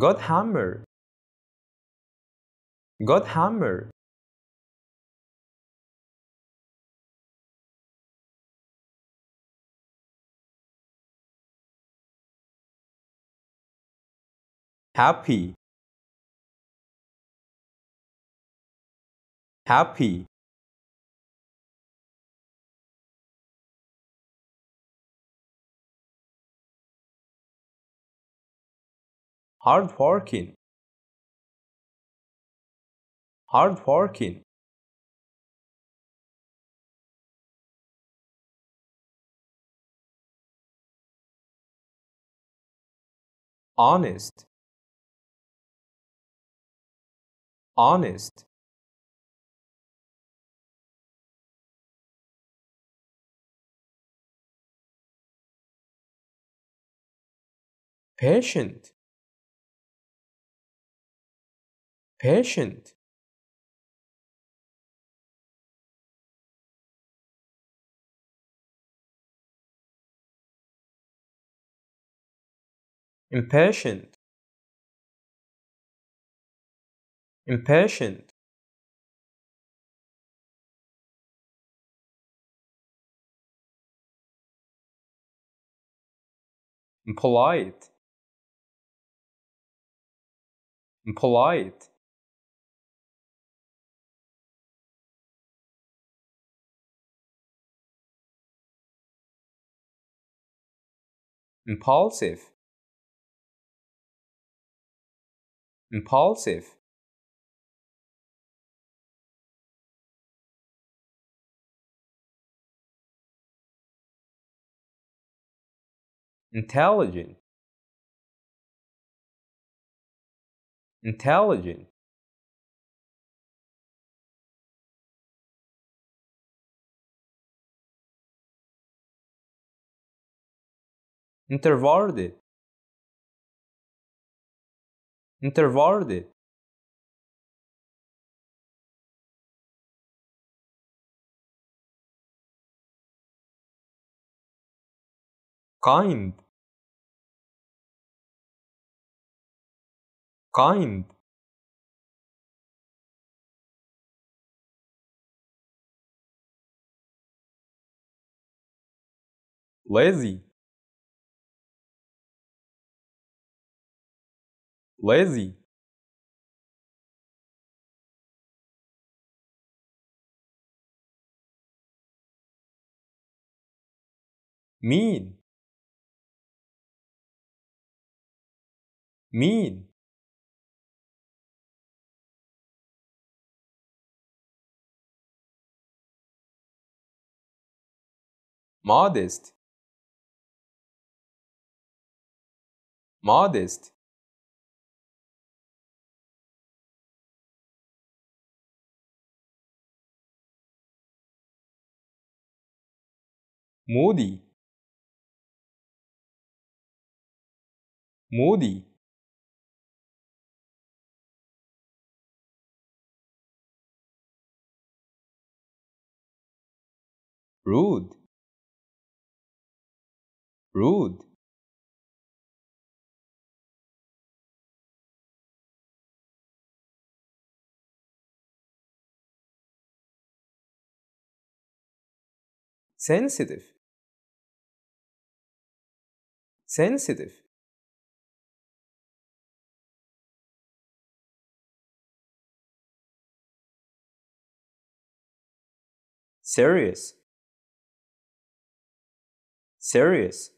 got hammer got hammer happy happy hardworking hardworking honest honest patient patient impatient impatient Impolite. Impolite. impulsive impulsive intelligent intelligent intervorde intervorde kind kind lazy lazy mean mean modest modest Modi Modi Rude Rude sensitive sensitive serious serious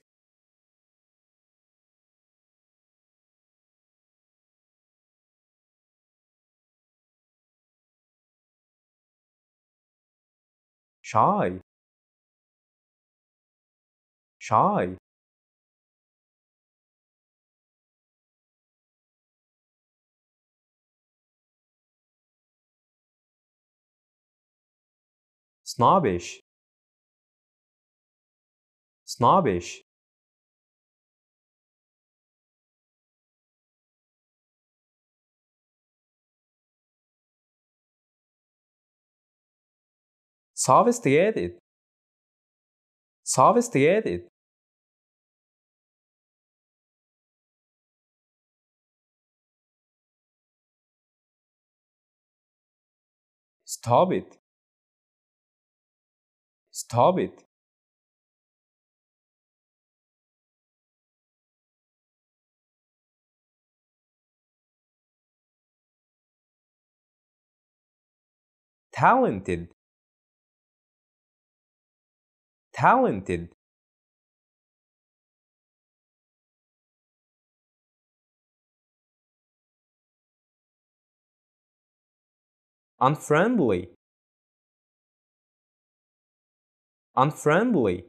shy shy snobbish snobbish sophisticated sophisticated Stop it. Stop it. Talented. Talented. unfriendly unfriendly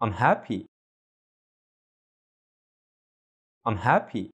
unhappy unhappy